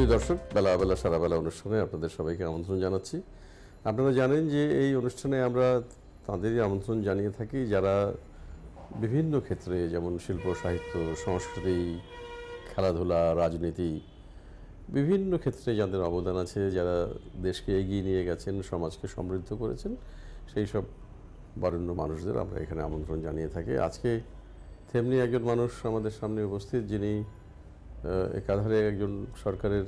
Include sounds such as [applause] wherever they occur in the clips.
প্রিয় দর্শক বেলা বেলা সারা বেলা অনুষ্ঠানে আপনাদের সবাইকে আমন্ত্রণ জানাচ্ছি আপনারা জানেন যে এই অনুষ্ঠানে আমরা তাঁদেরই আমন্ত্রণ জানিয়ে থাকি যারা বিভিন্ন ক্ষেত্রে যেমন শিল্প সাহিত্য সংস্কৃতি খেলাধুলা রাজনীতি বিভিন্ন ক্ষেত্রে যাদের অবদান আছে যারা দেশকে এগিয়ে নিয়ে গেছেন সমাজকে সমৃদ্ধ করেছেন সেই সব বরেণ্য মানুষদের আমরা এখানে আমন্ত্রণ জানিয়ে থাকি আজকে তেমনি একজন মানুষ আমাদের সামনে উপস্থিত যিনি একাধারে একজন সরকারের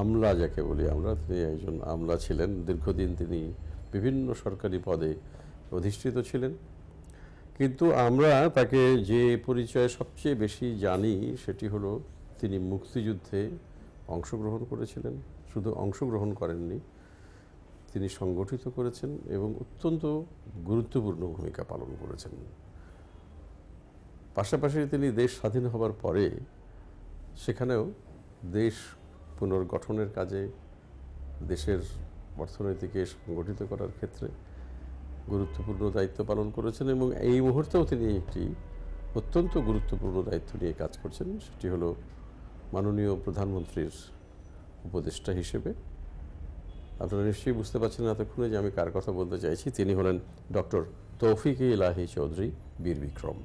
আমলা যাকে বলি আমরা তিনি একজন আমলা ছিলেন দীর্ঘদিন তিনি বিভিন্ন সরকারি পদে অধিষ্ঠিত ছিলেন কিন্তু আমরা তাকে যে পরিচয় সবচেয়ে বেশি জানি সেটি হলো তিনি মুক্তিযুদ্ধে অংশগ্রহণ করেছিলেন শুধু অংশগ্রহণ করেননি তিনি সংগঠিত করেছেন এবং অত্যন্ত গুরুত্বপূর্ণ ভূমিকা পালন করেছেন পাশাপাশি তিনি দেশ স্বাধীন হবার পরে সেখানেও দেশ পুনর্গঠনের কাজে দেশের অর্থনীতিকে সংগঠিত করার ক্ষেত্রে গুরুত্বপূর্ণ দায়িত্ব পালন করেছেন এবং এই মুহূর্তেও তিনি একটি অত্যন্ত গুরুত্বপূর্ণ দায়িত্ব নিয়ে কাজ করছেন সেটি হলো মাননীয় প্রধানমন্ত্রীর উপদেষ্টা হিসেবে আপনারা নিশ্চয়ই বুঝতে পারছেন এতক্ষণে যে আমি কার কথা বলতে চাইছি তিনি হলেন ডক্টর তৌফিক ইলাহি চৌধুরী বীর বিক্রম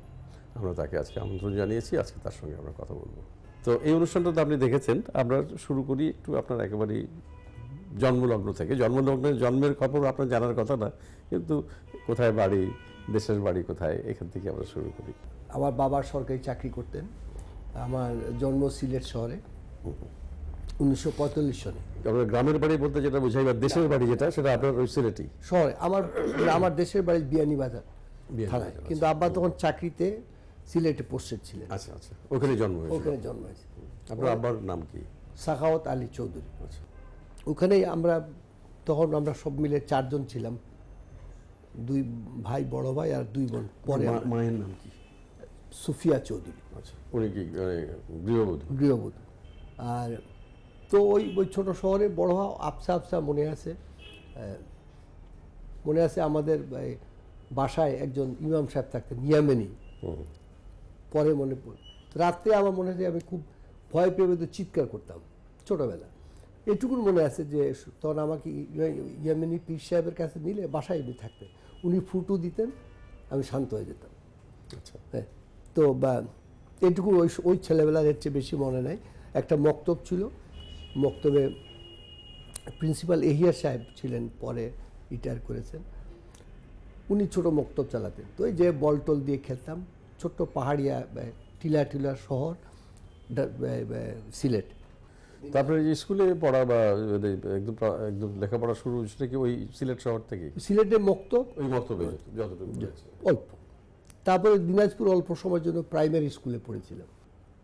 আমরা তাকে আজকে আমন্ত্রণ জানিয়েছি আজকে তার সঙ্গে আমরা কথা বলবো তো এই অনুষ্ঠানটা তো আপনি দেখেছেন আমরা শুরু করি একটু আপনার একেবারেই জন্মলগ্ন থেকে জন্মলগ্নের জন্মের খবর আপনার জানার কথা না কিন্তু কোথায় বাড়ি দেশের বাড়ি কোথায় এখান থেকে আমরা শুরু করি আমার বাবার সরকারি চাকরি করতেন আমার জন্ম সিলেট শহরে উনিশশো সনে আপনার গ্রামের বাড়ি বলতে যেটা বোঝাই বা দেশের বাড়ি যেটা সেটা আপনার ওই সিলেটই শহরে আমার আমার দেশের বাড়ি বিয়ানীবাজার থানায় কিন্তু আচ্ছা। আব্বা তখন চাকরিতে সিলেটে পোস্টেড ছিলেন আচ্ছা আচ্ছা ওখানে জন্ম হয়েছে ওখানে জন্ম হয়েছে আপনার আব্বার নাম কি সাখাওয়াত আলী চৌধুরী আচ্ছা ওখানেই আমরা তখন আমরা সব মিলে চারজন ছিলাম দুই ভাই বড় ভাই আর দুই বোন পরে মায়ের নাম কি সুফিয়া চৌধুরী আচ্ছা উনি কি মানে গৃহবধূ গৃহবধূ আর তো ওই ওই ছোট শহরে বড় হওয়া আফসা আফসা মনে আছে মনে আছে আমাদের বাসায় একজন ইমাম সাহেব থাকতেন ইয়ামেনি পরে মনে পড়ে রাত্রে আমার মনে হয় আমি খুব ভয় পেয়ে তো চিৎকার করতাম ছোটোবেলা এটুকুন মনে আছে যে তখন আমাকে ইয়ামিনী পীর সাহেবের কাছে নিলে বাসায় এমনি থাকতেন উনি ফুটু দিতেন আমি শান্ত হয়ে যেতাম আচ্ছা হ্যাঁ তো বা এটুকু ওই ওই ছেলেবেলার এর চেয়ে বেশি মনে নাই একটা মক্তব ছিল মক্তবে প্রিন্সিপাল এহিয়া সাহেব ছিলেন পরে রিটায়ার করেছেন উনি ছোট মক্তব চালাতেন তো এই যে বল টল দিয়ে খেলতাম ছোট্ট পাহাড়িয়া টিলা টিলা শহর সিলেট তারপরে স্কুলে পড়া বা একদম একদম লেখাপড়া শুরু সেটা কি ওই সিলেট শহর থেকে সিলেটে মক্ত ওই মুক্ত অল্প তারপরে দিনাজপুর অল্প সময়ের জন্য প্রাইমারি স্কুলে পড়েছিলাম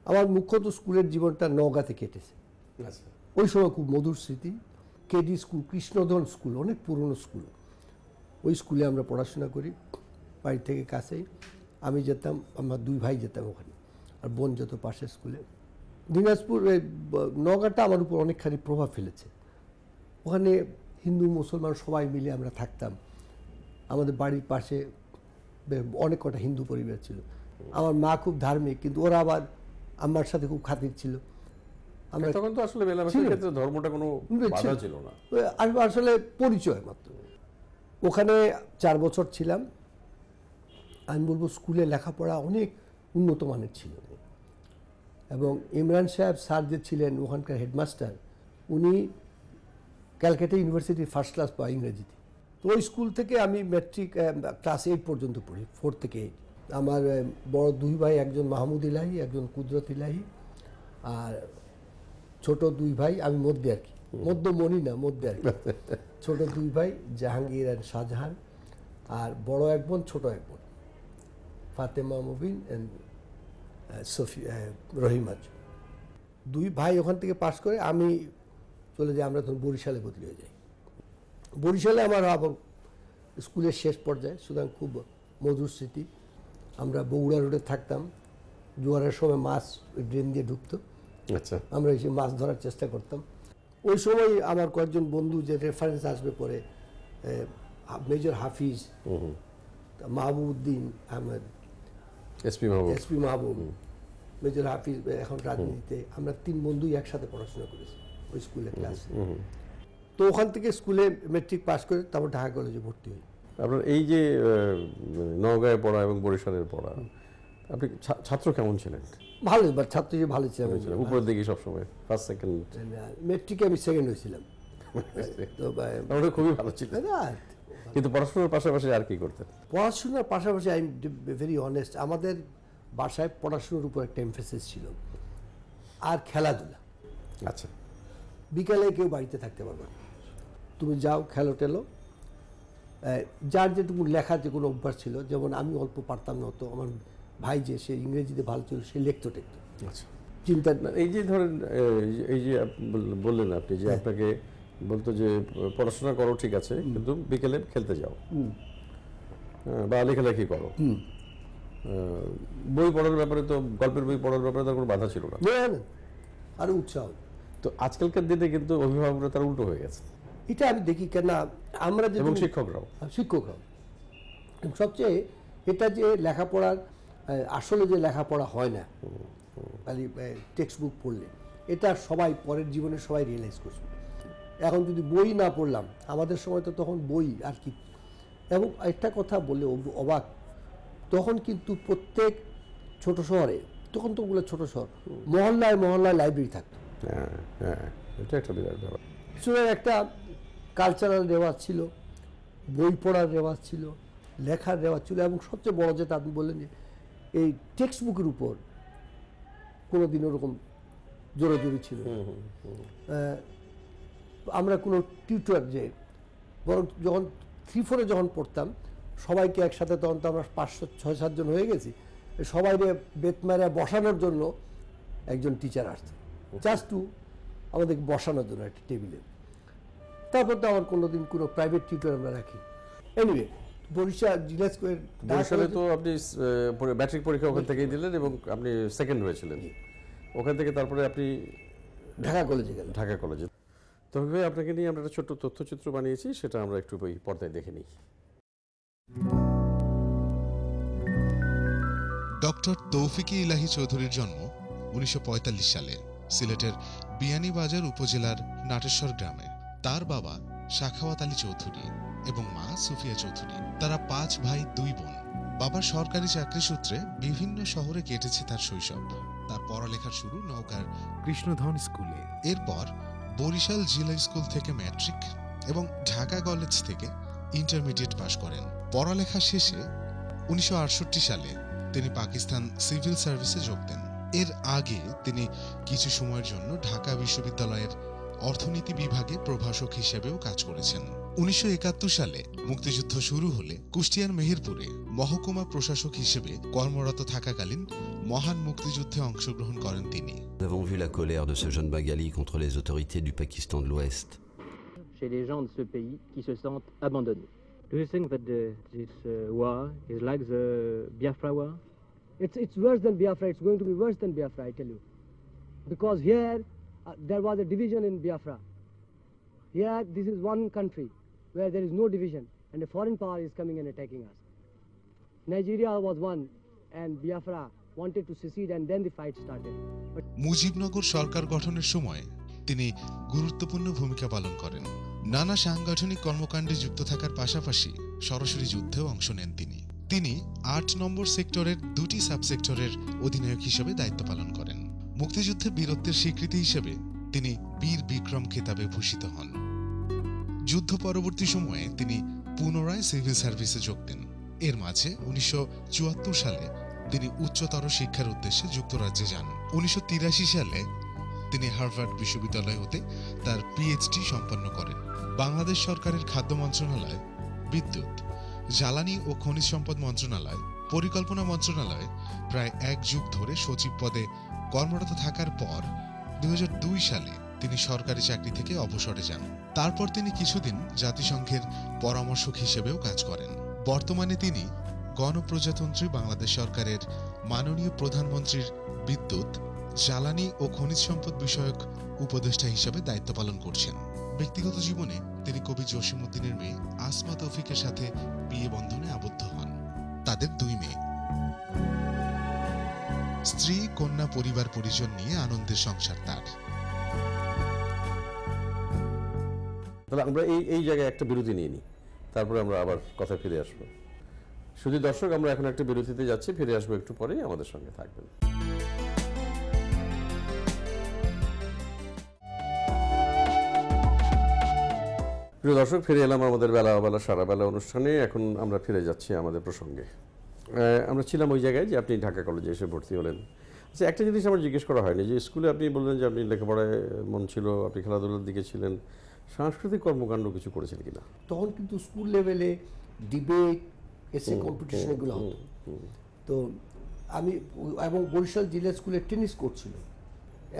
আমার মুখ্যত স্কুলের জীবনটা নগাতে কেটেছে আচ্ছা। ওই সময় খুব মধুর স্মৃতি কেডি স্কুল কৃষ্ণধন স্কুল অনেক পুরনো স্কুল ওই স্কুলে আমরা পড়াশোনা করি বাড়ি থেকে কাছেই আমি যেতাম আমার দুই ভাই যেতাম ওখানে আর বোন যেত পাশের স্কুলে দিনাজপুর নগাটা আমার উপর অনেকখানি প্রভাব ফেলেছে ওখানে হিন্দু মুসলমান সবাই মিলে আমরা থাকতাম আমাদের বাড়ির পাশে অনেক কটা হিন্দু পরিবার ছিল আমার মা খুব ধার্মিক কিন্তু ওরা আবার আমার সাথে খুব খাতির ছিল আমরা তখন তো আসলে ক্ষেত্রে ধর্মটা কোনো ছিল না আসলে পরিচয় মাত্র ওখানে চার বছর ছিলাম আমি বলবো স্কুলে লেখাপড়া অনেক উন্নত মানের ছিল এবং ইমরান সাহেব স্যার যে ছিলেন ওখানকার হেডমাস্টার উনি ক্যালকাটা ইউনিভার্সিটি ফার্স্ট ক্লাস পাওয়া ইংরেজিতে তো ওই স্কুল থেকে আমি ম্যাট্রিক ক্লাস এইট পর্যন্ত পড়ি ফোর থেকে এইট আমার বড় দুই ভাই একজন মাহমুদ ইলাহি একজন কুদরত ইলাহি আর ছোট দুই ভাই আমি মধ্যে আর কি মধ্য মনি না মধ্যে আর কি [laughs] ছোট দুই ভাই জাহাঙ্গীর আর শাহজাহান আর বড় এক বোন ছোট এক বোন Fatema Mubin and uh, Shafi uh, রহিমাজ দুই ভাই ওখান থেকে পাশ করে আমি চলে যাই আমরা তখন বরিশালে বদলি হয়ে যাই বরিশালে আমার আবার স্কুলের শেষ পর্যায়ে সুতরাং খুব মধুর স্মৃতি আমরা বগুড়া রোডে থাকতাম জোয়ারের সময় মাছ ড্রেন দিয়ে ঢুকতো আচ্ছা আমরা এসে মাছ ধরার চেষ্টা করতাম ওই সময় আমার কয়েকজন বন্ধু যে রেফারেন্স আসবে পরে major Hafiz Mahbubuddin Ahmed SP Mahbub SP Mahbub major Hafiz এখন রাজনীতিতে আমরা তিন বন্ধুই একসাথে পড়াশোনা করেছি ওই স্কুলে ক্লাস তো ওখান থেকে স্কুলে মেট্রিক পাস করে তারপর ঢাকা কলেজে ভর্তি হই আপনার এই যে নওগাঁয় পড়া এবং বরিশালের পড়া আপনি ছাত্র কেমন ছিলেন ভালো ছাত্র যে ভালো ছিলাম উপরের দিকে সবসময় ফার্স্ট সেকেন্ড মেট্রিকে আমি সেকেন্ড হয়েছিলাম [laughs] খুবই ভালো ছিল কিন্তু পড়াশোনার পাশাপাশি আর কি করতেন পড়াশোনার পাশাপাশি আই এম ভেরি অনেস্ট আমাদের বাসায় পড়াশোনার উপর একটা এমফেসিস ছিল আর খেলাধুলা আচ্ছা বিকালে কেউ বাড়িতে থাকতে পারবে না তুমি যাও খেলো টেলো যার যেটুকু লেখার যে কোনো অভ্যাস ছিল যেমন আমি অল্প পারতাম না হতো আমার ভাই যে সে ইংরেজিতে ভালো ছিল সে লেখতো টেখতো আচ্ছা চিন্তা এই যে ধরেন এই যে বললেন আপনি যে হ্যাঁ। আপনাকে বলতো যে পড়াশোনা করো ঠিক আছে কিন্তু বিকেলে খেলতে যাও হ্যাঁ, বা লেখালেখি করো বই পড়ার ব্যাপারে তো গল্পের বই পড়ার ব্যাপারে তার কোনো বাধা ছিল না আরও উৎসাহ তো আজকালকার দিনে কিন্তু অভিভাবকরা তার উল্টো হয়ে গেছে এটা আমি দেখি কেন আমরা যে এবং শিক্ষকরাও হ্যাঁ, শিক্ষকরাও এবং সবচেয়ে এটা যে লেখাপড়ার আসলে যে লেখাপড়া হয় না খালি টেক্সট বুক পড়লে এটা সবাই পরের জীবনে সবাই রিয়েলাইজ করছে এখন যদি বই না পড়লাম আমাদের সময় তো তখন বই আর কি এবং একটা কথা বলে অবাক তখন কিন্তু প্রত্যেক ছোট শহরে তখন তো ওগুলো ছোটো শহর মহল্লায় মহল্লায় লাইব্রেরি থাকত হ্যাঁ হ্যাঁ এটা একটা একটা কালচারাল রেওয়াজ ছিল বই পড়ার রেওয়াজ ছিল লেখার রেওয়াজ ছিল এবং সবচেয়ে বড় যেটা আপনি বললেন যে এই টেক্সট বুকের উপর কোনো দিন ওরকম জোরাজোরি ছিল আমরা কোনো টিউটার যে বরং যখন থ্রি ফোরে যখন পড়তাম সবাইকে একসাথে তখন তো আমরা পাঁচশো ছয় সাতজন হয়ে গেছি সবাই বেত বেতমারা বসানোর জন্য একজন টিচার আসতো জাস্ট টু আমাদেরকে বসানোর জন্য একটা টেবিলে তারপর তো আমার কোনো দিন কোনো প্রাইভেট টিউটার আমরা রাখি এনিওয়ে বরিশা জিলা স্কোয়ার বরিশালে তো আপনি ম্যাট্রিক পরীক্ষা ওখান থেকেই দিলেন এবং আপনি সেকেন্ড হয়েছিলেন ওখান থেকে তারপরে আপনি ঢাকা কলেজে গেলেন ঢাকা কলেজে তবে আপনাকে নিয়ে আমরা একটা ছোট্ট তথ্যচিত্র বানিয়েছি সেটা আমরা একটু ওই পর্দায় দেখে নিই ডক্টর তৌফিকি ইলাহি চৌধুরীর জন্ম উনিশশো সালে সিলেটের বিয়ানীবাজার উপজেলার নাটেশ্বর গ্রামে তার বাবা শাখাওয়াত আলী চৌধুরী এবং মা সুফিয়া চৌধুরী তারা পাঁচ ভাই দুই বোন বাবার সরকারি চাকরি সূত্রে বিভিন্ন শহরে কেটেছে তার শৈশব তার পড়ালেখার শুরু নৌকার কৃষ্ণধন স্কুলে এরপর বরিশাল জিলা স্কুল থেকে ম্যাট্রিক এবং ঢাকা কলেজ থেকে ইন্টারমিডিয়েট পাশ করেন পড়ালেখা শেষে উনিশশো সালে তিনি পাকিস্তান সিভিল সার্ভিসে যোগ দেন এর আগে তিনি কিছু সময়ের জন্য ঢাকা বিশ্ববিদ্যালয়ের অর্থনীতি বিভাগে প্রভাষক হিসেবেও কাজ করেছেন উনিশশো সালে মুক্তিযুদ্ধ শুরু হলে কুষ্টিয়ার মেহেরপুরে মহকুমা প্রশাসক হিসেবে কর্মরত থাকাকালীন মহান মুক্তিযুদ্ধে অংশগ্রহণ করেন তিনি Nous avons vu la colère de ce jeune Bengali contre les autorités du Pakistan Chez les gens de ce pays qui se sentent abandonnés. Do you think that the, this uh, war is like the Biafra war? It's, it's worse than Biafra. It's going to be worse than Biafra, I tell you. Because here, uh, there was a division in Biafra. Here, this is one country. where there is no division and a foreign power is coming and attacking us. Nigeria was one and Biafra wanted to secede and then the fight started. Mujibnagar সরকার গঠনের সময় তিনি গুরুত্বপূর্ণ ভূমিকা পালন করেন নানা সাংগঠনিক কর্মকাণ্ডে যুক্ত থাকার পাশাপাশি সরাসরি যুদ্ধেও অংশ নেন তিনি তিনি আট নম্বর সেক্টরের দুটি সাবসেক্টরের অধিনায়ক হিসেবে দায়িত্ব পালন করেন মুক্তিযুদ্ধে বীরত্বের স্বীকৃতি হিসেবে তিনি বীর বিক্রম খেতাবে ভূষিত হন যুদ্ধ পরবর্তী সময়ে তিনি পুনরায় সিভিল সার্ভিসে যোগ দেন এর মাঝে উনিশশো সালে তিনি উচ্চতর শিক্ষার উদ্দেশ্যে যুক্তরাজ্যে যান উনিশশো সালে তিনি হার্ভার্ড বিশ্ববিদ্যালয় হতে তার পিএইচডি সম্পন্ন করেন বাংলাদেশ সরকারের খাদ্য মন্ত্রণালয় বিদ্যুৎ জ্বালানি ও খনিজ সম্পদ মন্ত্রণালয় পরিকল্পনা মন্ত্রণালয়ে প্রায় এক যুগ ধরে সচিব পদে কর্মরত থাকার পর দু সালে তিনি সরকারি চাকরি থেকে অবসরে যান তারপর তিনি কিছুদিন জাতিসংঘের পরামর্শক হিসেবেও কাজ করেন বর্তমানে তিনি গণপ্রজাতন্ত্রী বাংলাদেশ সরকারের মাননীয় প্রধানমন্ত্রীর বিদ্যুৎ জ্বালানি ও খনিজ সম্পদ বিষয়ক উপদেষ্টা হিসেবে দায়িত্ব পালন করছেন ব্যক্তিগত জীবনে তিনি কবি জসিম উদ্দিনের মেয়ে আসমা তৌফিকের সাথে বিয়ে বন্ধনে আবদ্ধ হন তাদের দুই মেয়ে স্ত্রী কন্যা পরিবার পরিজন নিয়ে আনন্দের সংসার তার তাহলে আমরা এই এই জায়গায় একটা বিরতি নিয়ে নিই তারপরে আমরা আবার কথা ফিরে আসবো শুধু দর্শক আমরা এখন একটা বিরতিতে যাচ্ছি ফিরে আসবো একটু পরেই আমাদের সঙ্গে থাকবেন প্রিয় দর্শক ফিরে এলাম আমাদের বেলা বেলা সারা বেলা অনুষ্ঠানে এখন আমরা ফিরে যাচ্ছি আমাদের প্রসঙ্গে আমরা ছিলাম ওই জায়গায় যে আপনি ঢাকা কলেজে এসে ভর্তি হলেন আচ্ছা একটা জিনিস আমার জিজ্ঞেস করা হয়নি যে স্কুলে আপনি বললেন যে আপনি লেখাপড়ায় মন ছিল আপনি খেলাধুলার দিকে ছিলেন সাংস্কৃতিক কর্মকাণ্ড কিছু করেছেন কিনা তখন কিন্তু স্কুল লেভেলে ডিবেট এসে কম্পিটিশন এগুলো হতো তো আমি এবং বরিশাল জিলা স্কুলে টেনিস করছিল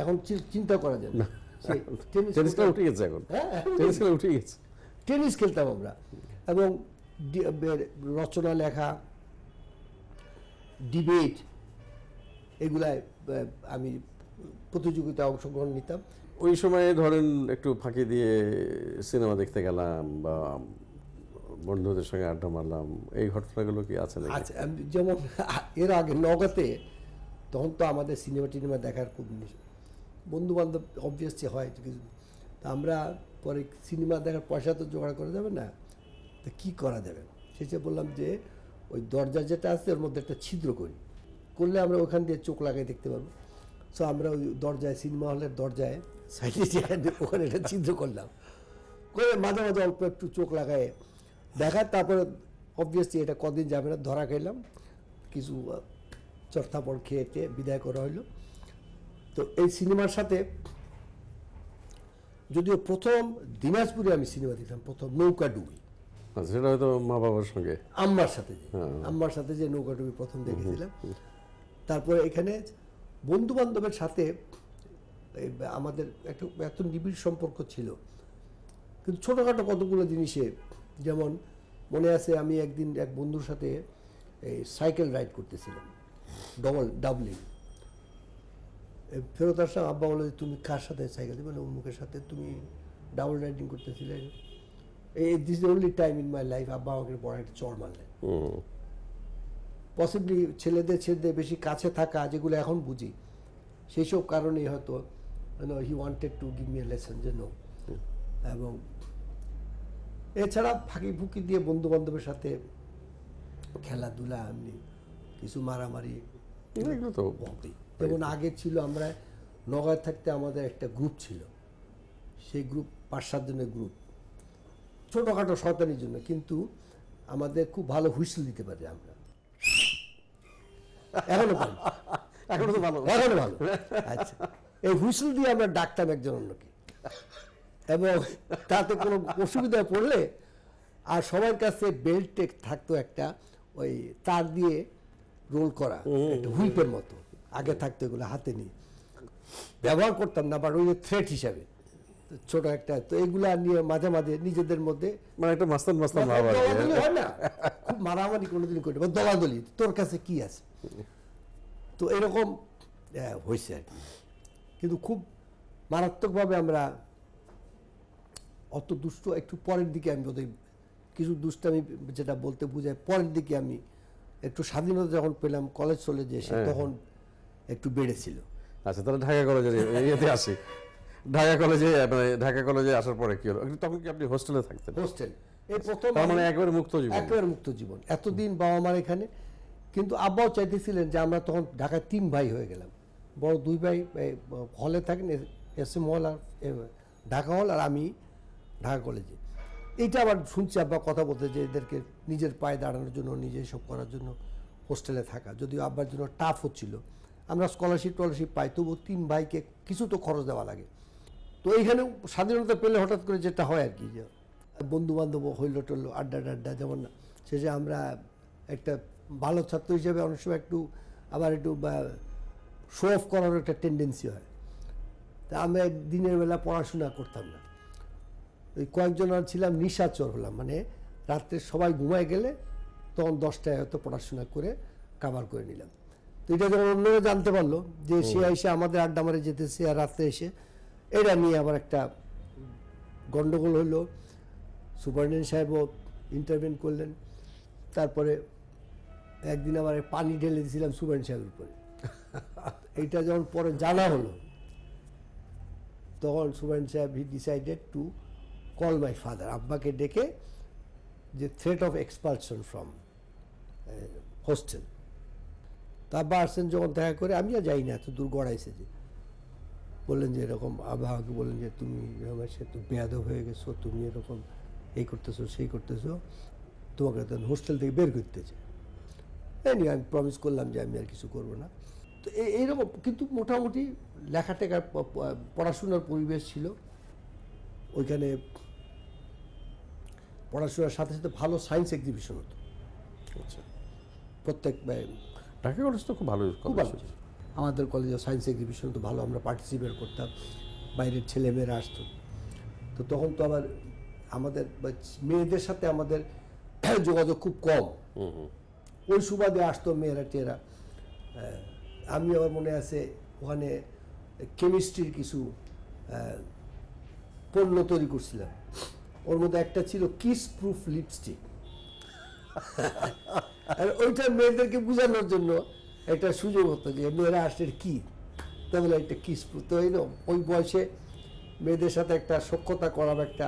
এখন চিন্তা করা যায় না টেনিস উঠে গেছে এখন টেনিস হ্যাঁ, টেনিস খেলতাম আমরা এবং রচনা লেখা ডিবেট এগুলায় আমি প্রতিযোগিতায় অংশগ্রহণ নিতাম ওই সময়ে ধরেন একটু ফাঁকি দিয়ে সিনেমা দেখতে গেলাম বা বন্ধুদের সঙ্গে আড্ডা মারলাম এই ঘটনাগুলো কি আছে যেমন এর আগে নগতে তখন তো আমাদের সিনেমা টিনেমা দেখার খুব বন্ধু বান্ধব অবভিয়াসলি হয় কিছু তা আমরা পরে সিনেমা দেখার পয়সা তো জোগাড় করা যাবে না তা কী করা যাবে শেষে বললাম যে ওই দরজা যেটা আছে ওর মধ্যে একটা ছিদ্র করি করলে আমরা ওখান দিয়ে চোখ লাগাই দেখতে পারবো সো আমরা ওই দরজায় সিনেমা হলের দরজায় ওখানে একটা চিত্র করলাম করে মাঝে মাঝে অল্প একটু চোখ লাগায় দেখার তারপরে অবভিয়াসলি এটা কদিন যাবে না ধরা খেলাম কিছু চর্থাপড় খেয়ে খেয়ে বিদায় করা হলো তো এই সিনেমার সাথে যদিও প্রথম দিনাজপুরে আমি সিনেমা দেখলাম প্রথম নৌকা ডুবি আচ্ছা, সেটা হয়তো মা বাবার সঙ্গে আম্মার সাথে যে হ্যাঁ। আম্মার সাথে যে নৌকা ডুবি প্রথম দেখেছিলাম তারপরে এখানে বন্ধু বান্ধবের সাথে আমাদের একটা এত নিবিড় সম্পর্ক ছিল কিন্তু ছোটোখাটো কতগুলো জিনিসে যেমন মনে আছে আমি একদিন এক বন্ধুর সাথে এই সাইকেল রাইড করতেছিলাম ডবল ডাবলিং ফেরত আসলাম আব্বা বলে তুমি কার সাথে সাইকেল মানে অমুকের সাথে তুমি ডাবল রাইডিং করতেছিলে এই this only time in my life আব্বা আমাকে বড় একটা চড় মারলে পসিবলি ছেলেদের ছেলেদের বেশি কাছে থাকা যেগুলো এখন বুঝি সেই সব কারণেই হয়তো you know, he wanted to give me যে নো এবং এছাড়া ফাঁকি ফুকি দিয়ে বন্ধু বান্ধবের সাথে খেলাধুলা এমনি কিছু মারামারি যেমন আগে ছিল আমরা নগায় থাকতে আমাদের একটা গ্রুপ ছিল সেই গ্রুপ পাঁচ সাতজনের গ্রুপ ছোটোখাটো শয়তানির জন্য কিন্তু আমাদের খুব ভালো হুইসেল দিতে পারি আমরা এখনো ভালো [laughs] এখনো তো ভালো এখনো ভালো আচ্ছা এই হুইসেল দিয়ে আমরা ডাকতাম একজন অন্যকে এবং তাতে কোনো অসুবিধায় পড়লে আর সবার কাছে বেল্ট থাকতো একটা ওই তার দিয়ে রোল করা হুইপের মতো আগে থাকতো এগুলো হাতে নিয়ে ব্যবহার করতাম না বাট ওই থ্রেট হিসাবে ছোট একটা তো এগুলা নিয়ে মাঝে মাঝে নিজেদের মধ্যে মানে একটা মাস্তান মাস্তান মারামারি হয় না খুব মারামারি কোনোদিন করি বা দলাদলি তোর কাছে কি আছে তো এরকম হয়েছে আর কি কিন্তু খুব মারাত্মকভাবে আমরা অত দুষ্ট একটু পরের দিকে আমি ওদের কিছু দুষ্ট আমি যেটা বলতে বুঝাই পরের দিকে আমি একটু স্বাধীনতা যখন পেলাম কলেজ চলে যে হ্যাঁ। তখন একটু বেড়েছিল আচ্ছা তাহলে ঢাকা কলেজের ইয়েতে আসি ঢাকা কলেজে মানে ঢাকা কলেজে আসার পরে কি হলো তখন কি আপনি হোস্টেলে থাকতেন হোস্টেল এই প্রথম মানে একবারে মুক্ত জীবন একবারে মুক্ত জীবন এতদিন বাবা মার এখানে কিন্তু আব্বাও চাইতেছিলেন যে আমরা তখন ঢাকায় তিন ভাই হয়ে গেলাম বড় দুই ভাই হলে থাকেন এস এম হল আর ঢাকা হল আর আমি ঢাকা কলেজে এইটা আবার শুনছি আব্বা কথা বলতে যে এদেরকে নিজের পায়ে দাঁড়ানোর জন্য নিজে সব করার জন্য হোস্টেলে থাকা যদিও আব্বার জন্য টাফ হচ্ছিল আমরা স্কলারশিপ টলারশিপ পাই তবু তিন ভাইকে কিছু তো খরচ দেওয়া লাগে তো এইখানে স্বাধীনতা পেলে হঠাৎ করে যেটা হয় আর কি যে বন্ধু বান্ধব হইল টল আড্ডা আড্ডা যেমন শেষে আমরা একটা ভালো ছাত্র হিসেবে অনেক সময় একটু আবার একটু শো অফ করার একটা টেন্ডেন্সি হয় তা আমরা দিনের বেলা পড়াশোনা করতাম না ওই কয়েকজন আর ছিলাম নিশাচর হলাম মানে রাত্রে সবাই ঘুমায় গেলে তখন দশটায় হয়তো পড়াশোনা করে কাবার করে নিলাম তো এটা যখন অন্যরা জানতে পারলো যে সে এসে আমাদের আড্ডা মারে যেতেছে আর রাত্রে এসে এটা নিয়ে আবার একটা গণ্ডগোল হলো সুপারিনটেন্ডেন্ট সাহেবও ইন্টারভেন করলেন তারপরে একদিন আবার পানি ঢেলে দিয়েছিলাম সুপারিনটেন্ডেন্ট সাহেবের উপরে [laughs] এইটা যখন পরে জানা হলো তখন সুমেন সাহেব he decided to call my father আব্বাকে ডেকে যে threat of expulsion from hostel তা আব্বা আসছেন যখন দেখা করে আমি আর যাই না এত দূর গড়াইছে যে বললেন যে এরকম আবহাওয়াকে বললেন যে তুমি এরকম তো তুমি বেয়াদব হয়ে গেছো তুমি এরকম এই করতেছো সেই করতেছো তোমাকে তখন হোস্টেল থেকে বের করতেছে আমি প্রমিস করলাম যে আমি আর কিছু করবো না তো এইরকম কিন্তু মোটামুটি লেখা টেখার পড়াশোনার পরিবেশ ছিল ওইখানে পড়াশোনার সাথে সাথে ভালো সায়েন্স এক্সিবিশন হতো আচ্ছা প্রত্যেক ঢাকা কলেজ তো খুব ভালো খুব ভালো আমাদের কলেজে সায়েন্স এক্সিবিশন তো ভালো আমরা পার্টিসিপেট করতাম বাইরের ছেলেমেয়েরা আসতো তো তখন তো আবার আমাদের মেয়েদের সাথে আমাদের [clears throat] যোগাযোগ খুব কম ওই সুবাদে আসতো মেয়েরা হ্যাঁ আমি আমার মনে আছে ওখানে কেমিস্ট্রির কিছু পণ্য তৈরি করছিলাম ওর মধ্যে একটা ছিল কিস প্রুফ লিপস্টিক আর ওইটা মেয়েদেরকে বোঝানোর জন্য একটা সুযোগ হতো যে মেয়েরা আসলে কি তা বলে একটা কিস প্রুফ তো এই ওই বয়সে মেয়েদের সাথে একটা সক্ষতা করার একটা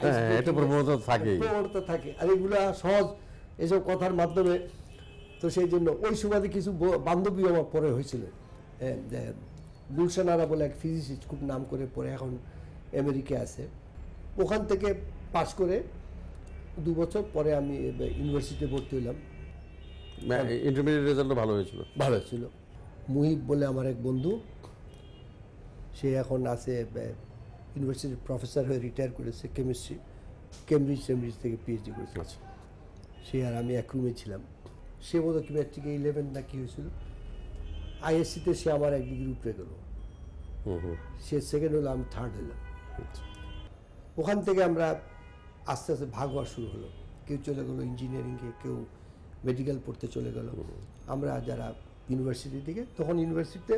হ্যাঁ, প্রবণতা থাকে প্রবণতা থাকে আর এগুলা সহজ এসব কথার মাধ্যমে তো সেই জন্য ওই সুবাদে কিছু বান্ধবী আমার পরে হয়েছিল গুলশানারা আরা বলে এক ফিজিসিস্ট খুব নাম করে পরে এখন আমেরিকায় আছে ওখান থেকে পাশ করে দু বছর পরে আমি ইউনিভার্সিটিতে ভর্তি হলাম ইন্টারমিডিয়েট হ্যাঁ। রেজাল্ট ভালো হয়েছিল ভালো হয়েছিল মুহিব বলে আমার এক বন্ধু সে এখন আছে ইউনিভার্সিটির প্রফেসর হয়ে রিটায়ার করেছে কেমিস্ট্রি কেমব্রিজ টেমব্রিজ থেকে পিএইচডি করেছে আচ্ছা। সে আর আমি এক রুমে ছিলাম সে বোধহয় কি ম্যাট্রিকে ইলেভেন না কি হয়েছিল আইএসসিতে সে আমার এক ডিগ্রি উপরে গেল সে সেকেন্ড হলো আমি থার্ড হলাম আচ্ছা। ওখান থেকে আমরা আস্তে আস্তে ভাগ হওয়া শুরু হলো কেউ চলে গেলো ইঞ্জিনিয়ারিংয়ে কেউ মেডিকেল পড়তে চলে গেল আমরা যারা ইউনিভার্সিটি থেকে তখন ইউনিভার্সিটিতে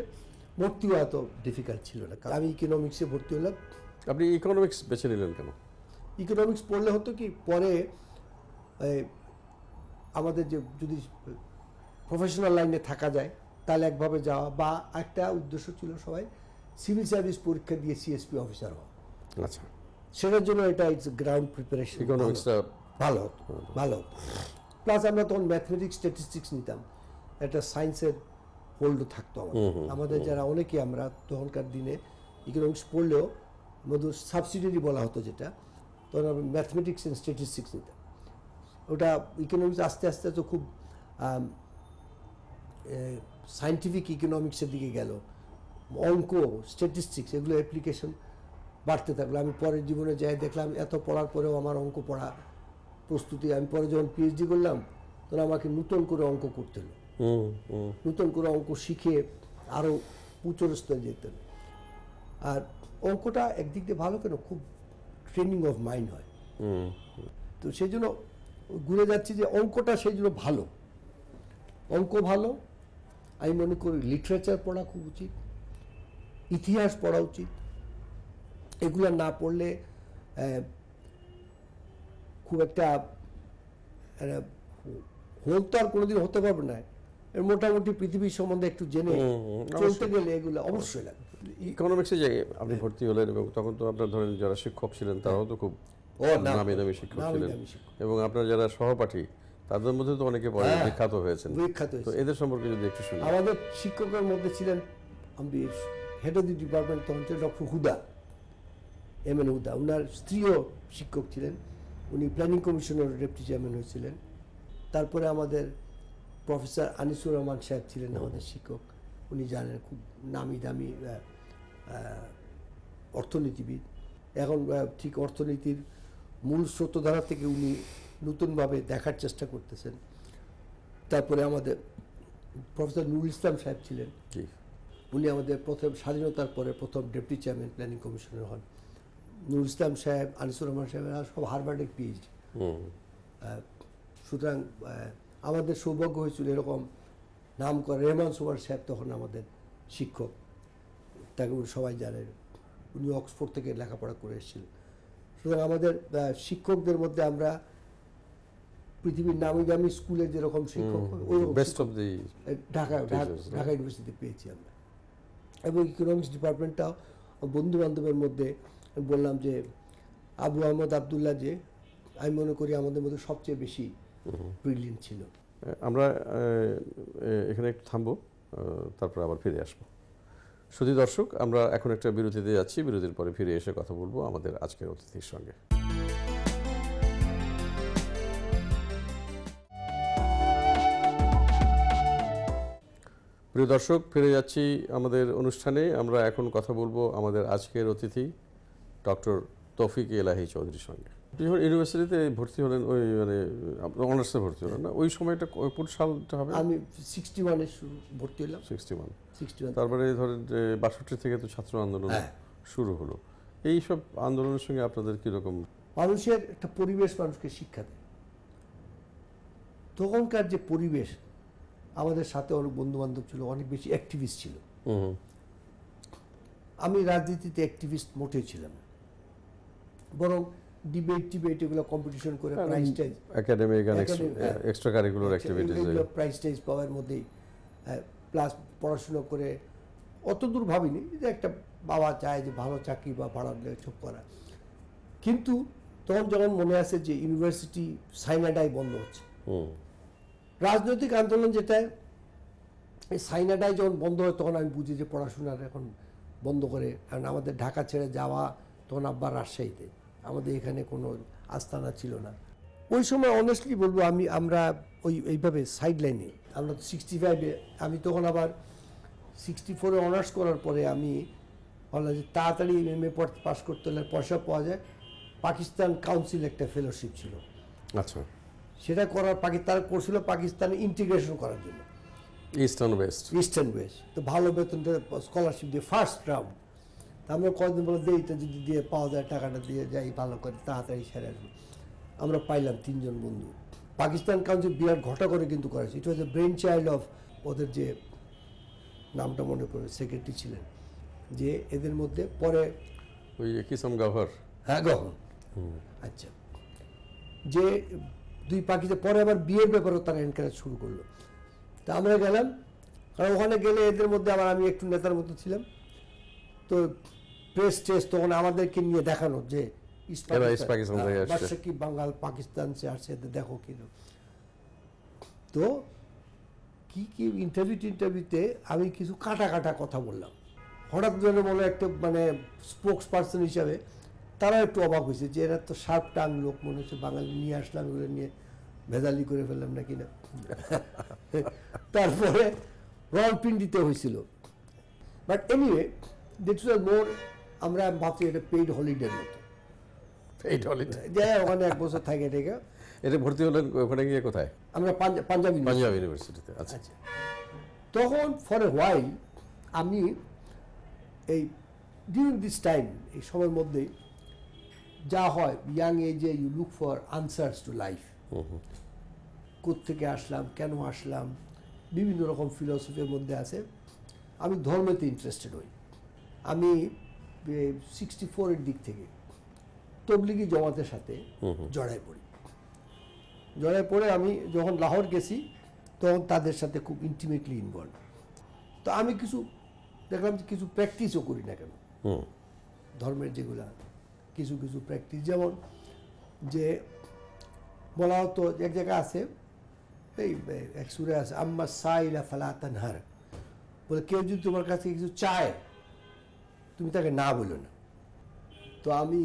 ভর্তি হওয়া এত ডিফিকাল্ট ছিল না আমি ইকোনমিক্সে ভর্তি হলাম আপনি ইকোনমিক্স বেছে নিলেন কেন ইকোনমিক্স পড়লে হতো কি পরে আমাদের যে যদি প্রফেশনাল লাইনে থাকা যায় তাহলে একভাবে যাওয়া বা একটা উদ্দেশ্য ছিল সবাই সিভিল সার্ভিস পরীক্ষা দিয়ে সিএসপি অফিসার হওয়া আচ্ছা সেটার জন্য এটা ইটস গ্রাউন্ড প্রিপারেশন ভালো ভালো প্লাস আমরা তখন ম্যাথমেটিক্স স্ট্যাটিস্টিক্স নিতাম একটা সায়েন্সের হোল্ড থাকতো আমাদের আমাদের যারা অনেকে আমরা তখনকার দিনে ইকোনমিক্স পড়লেও মধু সাবসিডিয়ারি বলা হতো যেটা তখন আমরা ম্যাথমেটিক্স অ্যান্ড স্ট্যাটিস্টিক্স নিতাম ওটা ইকোনমিক্স আস্তে আস্তে তো খুব সায়েন্টিফিক ইকোনমিক্সের দিকে গেল অঙ্ক স্ট্যাটিস্টিক্স এগুলো অ্যাপ্লিকেশন বাড়তে থাকলো আমি পরের জীবনে যাই দেখলাম এত পড়ার পরেও আমার অঙ্ক পড়া প্রস্তুতি আমি পরে যখন পিএইচডি করলাম তখন আমাকে নতুন করে অঙ্ক করতে হলো নতুন করে অঙ্ক শিখে আরও উচ্চর স্তরে যেতেন আর অঙ্কটা একদিক দিয়ে ভালো কেন খুব ট্রেনিং অফ মাইন্ড হয় তো সেই জন্য ঘুরে যাচ্ছি যে অঙ্কটা সেই জন্য ভালো অঙ্ক ভালো আমি মনে করি লিটারেচার পড়া খুব উচিত ইতিহাস পড়া উচিত এগুলো না পড়লে খুব একটা হোল তো আর কোনোদিন হতে পারবে না মোটামুটি পৃথিবীর সম্বন্ধে একটু জেনে চলতে গেলে এগুলো অবশ্যই লাগবে ইকোনমিক্সে যে আপনি ভর্তি হলেন এবং তখন তো আপনার ধরেন যারা শিক্ষক ছিলেন তারাও তো খুব ও নামি দামি শিক্ষক ছিলেন এবং আপনার যারা সহপাঠী তাদের মধ্যে তো অনেকে পড়ে হ্যাঁ, বিখ্যাত হয়েছেন বিখ্যাত তো এদের সম্পর্কে যদি একটু শুনি আমাদের শিক্ষকের মধ্যে ছিলেন আমি হেড অফ দি ডিপার্টমেন্ট তখন ছিলেন doctor Huda M N Huda ওনার স্ত্রীও শিক্ষক ছিলেন উনি প্ল্যানিং কমিশনের ডেপুটি চেয়ারম্যান হয়েছিলেন তারপরে আমাদের প্রফেসর আনিসুর রহমান সাহেব ছিলেন আমাদের শিক্ষক উনি জানেন খুব নামি দামি অর্থনীতিবিদ এখন ঠিক অর্থনীতির মূল স্রোতধারা থেকে উনি নতুনভাবে দেখার চেষ্টা করতেছেন তারপরে আমাদের প্রফেসর নুরুল ইসলাম সাহেব ছিলেন উনি আমাদের প্রথম স্বাধীনতার পরে প্রথম ডেপুটি চেয়ারম্যান প্ল্যানিং কমিশনের হন নুরুল ইসলাম সাহেব আনিসুর রহমান সাহেবেরা সব হার্ভার্ডের পিএইচডি সুতরাং আমাদের সৌভাগ্য হয়েছিল এরকম নাম করে রেহমান সুমার সাহেব তখন আমাদের শিক্ষক তাকে সবাই জানেন উনি অক্সফোর্ড থেকে লেখাপড়া করে এসেছিলেন সুতরাং আমাদের শিক্ষকদের মধ্যে আমরা পৃথিবীর নামি দামি স্কুলে যেরকম শিক্ষক ঢাকা ইউনিভার্সিটি পেয়েছি আমরা এবং ইকোনমিক্স ডিপার্টমেন্টটাও বন্ধু বান্ধবের মধ্যে বললাম যে আবু আহমদ আবদুল্লাহ যে আমি মনে করি আমাদের মধ্যে সবচেয়ে বেশি ব্রিলিয়েন্ট ছিল আমরা এখানে একটু থামবো তারপর আবার ফিরে আসবো সুধী দর্শক আমরা এখন একটা বিরতিতে যাচ্ছি বিরতির পরে ফিরে এসে কথা বলবো আমাদের আজকের অতিথির সঙ্গে প্রিয় দর্শক ফিরে যাচ্ছি আমাদের অনুষ্ঠানে আমরা এখন কথা বলবো আমাদের আজকের অতিথি ডক্টর তৌফিক এলাহি চৌধুরীর সঙ্গে যখন ইউনিভার্সিটিতে ভর্তি হলেন ওই মানে আপনার অনার্সে ভর্তি হলেন না ওই সময়টা কোন সালটা হবে আমি সিক্সটি ওয়ানে শুরু ভর্তি হলাম সিক্সটি ওয়ান সিক্সটি ওয়ান তারপরে ধরেন বাষট্টি থেকে তো ছাত্র আন্দোলন হ্যাঁ। শুরু হলো এই সব আন্দোলনের সঙ্গে আপনাদের কীরকম মানুষের একটা পরিবেশ মানুষকে শিক্ষা দেয় তখনকার যে পরিবেশ আমাদের সাথে অনেক বন্ধুবান্ধব ছিল অনেক বেশি অ্যাক্টিভিস্ট ছিল আমি রাজনীতিতে অ্যাক্টিভিস্ট মোটেই ছিলাম বরং ডিবেট ডিবেট এগুলো কম্পিটিশন করে প্রাইজ টাইজ একাডেমিক এক্সট্রা কারিকুলার অ্যাক্টিভিটিস এগুলো প্রাইজ টাইজ পাওয়ার মধ্যে প্লাস পড়াশুনো করে অত দূর ভাবিনি যে একটা বাবা চায় যে ভালো চাকরি বা ভালো সব করা কিন্তু তখন যখন মনে আছে যে ইউনিভার্সিটি সাইনাডাই বন্ধ হচ্ছে রাজনৈতিক আন্দোলন যেটা সাইনাডাই যখন বন্ধ হয় তখন আমি বুঝি যে পড়াশোনার এখন বন্ধ করে কারণ আমাদের ঢাকা ছেড়ে যাওয়া তখন আব্বার রাজশাহীতে আমাদের এখানে কোনো আস্থানা ছিল না ওই সময় অনেস্টলি বলবো আমি আমরা ওই এইভাবে সাইড লাইনে আমরা সিক্সটি ফাইভে আমি তখন আবার সিক্সটি ফোরে অনার্স করার পরে আমি বললাম যে তাড়াতাড়ি এম এ পাস করতে হলে পয়সা পাওয়া যায় পাকিস্তান কাউন্সিল একটা ফেলোশিপ ছিল আচ্ছা সেটা করার পাকিস্তান করছিল পাকিস্তানে ইন্টিগ্রেশন করার জন্য ইস্টার্ন ওয়েস্ট ইস্টার্ন ওয়েস্ট তো ভালো বেতন স্কলারশিপ দিয়ে ফার্স্ট রাউন্ড আমরা কদিন বলে দেই তো যদি দিয়ে পাওয়া যায় টাকাটা দিয়ে যাই ভালো করে তাড়াতাড়ি সেরে আসবো আমরা পাইলাম তিনজন বন্ধু পাকিস্তান কাউন্সিল বিরাট ঘটা করে কিন্তু করেছে it was a brain child of ওদের যে নামটা মনে করে সেক্রেটারি ছিলেন যে এদের মধ্যে পরে ওই কিসম গাভার হ্যাঁ গহন আচ্ছা যে দুই পাখিতে পরে আবার বিয়ের ব্যাপারও তারা এনকারেজ শুরু করলো তা আমরা গেলাম কারণ ওখানে গেলে এদের মধ্যে আবার আমি একটু নেতার মতো ছিলাম তো প্রেস টেস্ট তখন আমাদেরকে নিয়ে দেখানো যে কি বাঙাল পাকিস্তান সে আসছে দেখো কি তো কি কি ইন্টারভিউ ইন্টারভিউতে আমি কিছু কাটা কাটা কথা বললাম হঠাৎ যেন বলে একটা মানে স্পোক্স পার্সন হিসাবে তারা একটু অবাক হয়েছে যে এরা তো সার্প টাং লোক মনে হচ্ছে বাঙালি নিয়ে আসলাম এগুলো নিয়ে ভেজালি করে ফেললাম নাকি না [laughs] তারপরে রলপিন্ডিতে হয়েছিল বাট এনিওয়ে দিট ওয়াজ মোর আমরা ভাবছি এটা পেইড হলিডের মতো পেইড হলিডে যাই ওখানে এক বছর থাকে থেকে এটা ভর্তি হলেন ওখানে গিয়ে কোথায় আমরা পাঞ্জাব পাঞ্জাব ইউনিভার্সিটিতে আচ্ছা আচ্ছা তখন ফর এ হোয়াইল আমি এই ডিউরিং দিস টাইম এই সময়ের মধ্যেই যা হয় ইয়াং এজে you look for answers to life কোথেকে আসলাম কেন আসলাম বিভিন্ন রকম ফিলসফির মধ্যে আছে আমি ধর্মেতে ইন্টারেস্টেড হই আমি সিক্সটি ফোরের দিক থেকে তবলিগি জমাতের সাথে জড়ায় পড়ি জড়ায় পড়ে আমি যখন লাহোর গেছি তখন তাদের সাথে খুব ইন্টিমেটলি ইনভলভ তো আমি কিছু দেখলাম যে কিছু প্র্যাকটিসও করি না কেন ধর্মের যেগুলো কিছু কিছু প্র্যাকটিস যেমন যে বলা হতো এক জায়গা আছে এই এক সুরে আছে আম্মা সাইলা ফালা তানহার বলে কেউ যদি তোমার কাছে কিছু চায় তুমি তাকে না বলো না তো আমি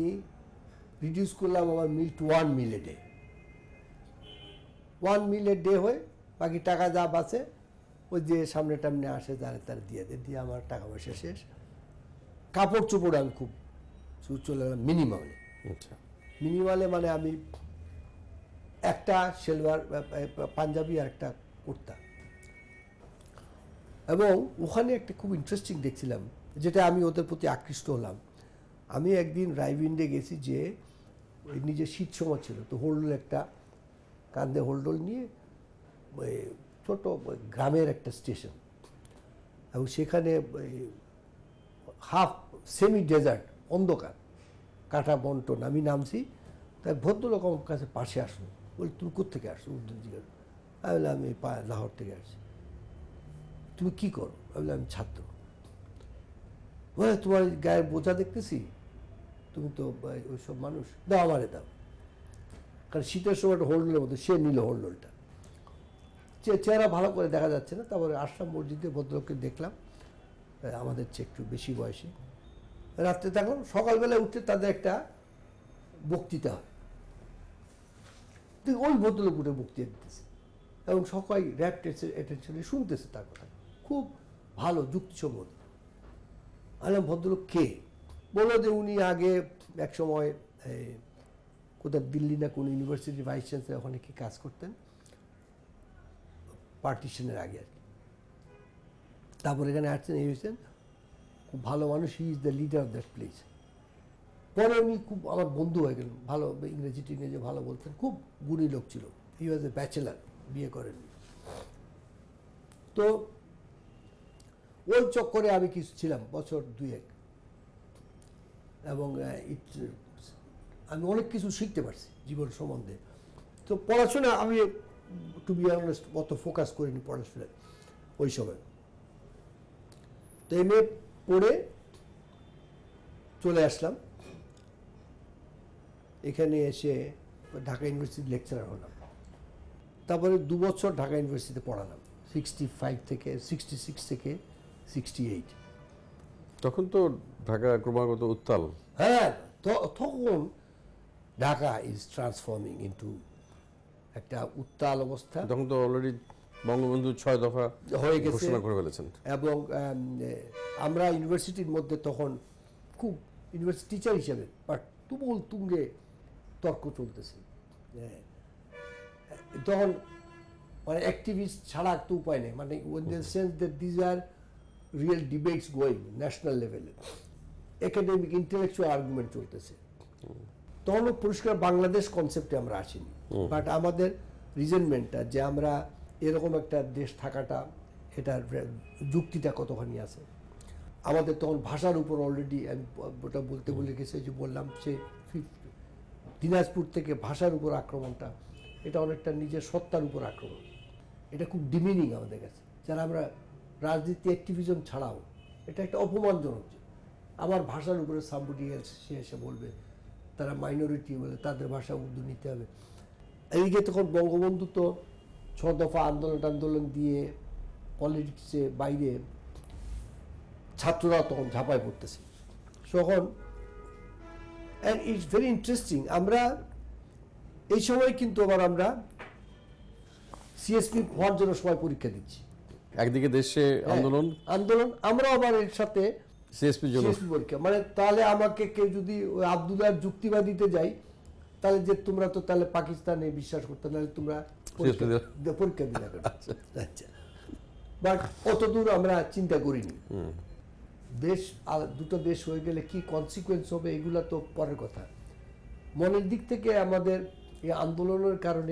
রিডিউস করলাম আমার meal to one meal a day one meal a day হয়ে বাকি টাকা যা বাসে ও যে সামনে টামনে আসে তারা তার দিয়ে দেয় দিয়ে আমার টাকা পয়সা শেষ কাপড় চোপড় আমি খুব চলে গেলাম মিনিমামে আচ্ছা। মিনিমালে মানে আমি একটা সেলভার পাঞ্জাবি আর একটা কুর্তা এবং ওখানে একটা খুব ইন্টারেস্টিং দেখছিলাম যেটা আমি ওদের প্রতি আকৃষ্ট হলাম আমি একদিন রাইবিন্ডে গেছি যে নিজে শীত সময় ছিল তো হোল্ডল একটা কান্দে হোল্ডল নিয়ে ওই ছোটো গ্রামের একটা স্টেশন এবং সেখানে হাফ সেমি ডেজার্ট অন্ধকার কাটা বন্টন আমি নামছি তার ভদ্রলোক আমার কাছে পাশে আসলো বলি তুমি থেকে আসছো উর্দু জিজ্ঞাসা আমি বললাম আমি লাহোর থেকে আসছি তুমি কী করো আমি বললাম আমি ছাত্র ওরা তোমার গায়ের বোঝা দেখতেছি তুমি তো ওই সব মানুষ দাও আমারে দাও কারণ শীতের সময় একটা হোল্ডলের মতো সে নিল হোল্ডলটা চেহারা ভালো করে দেখা যাচ্ছে না তারপরে আশ্রাম মসজিদে ভদ্রলোককে দেখলাম আমাদের চেয়ে একটু বেশি বয়সে রাত্রে থাকলাম সকালবেলায় উঠে তাদের একটা বক্তৃতা হয় ওই ভদ্রলোক উঠে বক্তৃতা দিতেছে এবং সবাই র্যাপ টেস্টের অ্যাটেনশনে শুনতেছে তার কথা খুব ভালো যুক্তিসম্মত আলম ভদ্রলোক কে বললো যে উনি আগে এক সময় কোথাও দিল্লি না কোনো ইউনিভার্সিটির ভাইস চ্যান্সেলার ওখানে কি কাজ করতেন পার্টিশনের আগে আর কি তারপর এখানে আসছেন এই হয়েছেন খুব ভালো মানুষ he is the leader of that place পরে উনি খুব আমার বন্ধু হয়ে গেলেন ভালো ইংরেজি টিংরেজি ভালো বলতেন খুব গুণী লোক ছিল হি ওয়াজ এ ব্যাচেলার বিয়ে করেননি তো ওই চক্করে আমি কিছু ছিলাম বছর দুয়েক এবং ইট আমি অনেক কিছু শিখতে পারছি জীবন সম্বন্ধে তো পড়াশোনা আমি টু বি অনেস্ট অত ফোকাস করিনি পড়াশোনায় ওই সময় তো এম এ পড়ে চলে আসলাম এখানে এসে ঢাকা ইউনিভার্সিটির লেকচারার হলাম তারপরে দু বছর ঢাকা ইউনিভার্সিটিতে পড়ালাম সিক্সটি ফাইভ থেকে সিক্সটি সিক্স থেকে সিক্সটি এইট তখন তো ঢাকা ক্রমাগত উত্তাল হ্যাঁ তখন ঢাকা ইজ ট্রান্সফর্মিং ইন্টু একটা উত্তাল অবস্থা তখন তো অলরেডি বঙ্গবন্ধু ছয় দফা হয়ে গেছে ঘোষণা করে ফেলেছেন এবং আমরা ইউনিভার্সিটির মধ্যে তখন খুব ইউনিভার্সিটি টিচার হিসেবে বাট তুমুল তুঙ্গে তর্ক চলতেছে তখন মানে অ্যাক্টিভিস্ট ছাড়া একটু উপায় নেই মানে in the sense that these are real debates going national লেভেলে একাডেমিক ইন্টেলেকচুয়াল আর্গুমেন্ট চলতেছে তখন পরিষ্কার বাংলাদেশ কনসেপ্টে আমরা আসিনি বাট আমাদের রিজেনমেন্টটা যে আমরা এরকম একটা দেশ থাকাটা এটার যুক্তিটা কতখানি আছে আমাদের তখন ভাষার উপর অলরেডি আমি ওটা বলতে বলে গেছে যে বললাম সে দিনাজপুর থেকে ভাষার উপর আক্রমণটা এটা অনেকটা নিজের সত্তার উপর আক্রমণ এটা খুব ডিমিনিং আমাদের কাছে যারা আমরা রাজনীতি অ্যাক্টিভিজম ছাড়াও এটা একটা অপমানজনক আমার ভাষার উপরে সাম্বুটি সে এসে বলবে তারা মাইনরিটি বলে তাদের ভাষা উর্দু নিতে হবে এইদিকে তখন বঙ্গবন্ধু তো ছ দফা আন্দোলন আন্দোলন দিয়ে পলিটিক্সে বাইরে ছাত্ররা তখন ঝাঁপায় পড়তেছে তখন অ্যান্ড ইটস ভেরি ইন্টারেস্টিং আমরা এই সময় কিন্তু আবার আমরা সিএসপি হওয়ার জন্য সবাই পরীক্ষা দিচ্ছি একদিকে দেশে হ্যাঁ। আন্দোলন আন্দোলন আমরা আবার এর সাথে সিএসপি পরীক্ষা মানে তাহলে আমাকে কেউ যদি ওই আব্দুল্লার যুক্তিবাদীতে যাই তাহলে যে তোমরা তো তাহলে পাকিস্তানে বিশ্বাস করতে নাহলে তোমরা পরীক্ষা দিলে আচ্ছা।, আচ্ছা বাট অতদূর আমরা চিন্তা করিনি দেশ দুটো দেশ হয়ে গেলে কি কনসিকুয়েন্স হবে এগুলা তো পরের কথা মনের দিক থেকে আমাদের এই আন্দোলনের কারণে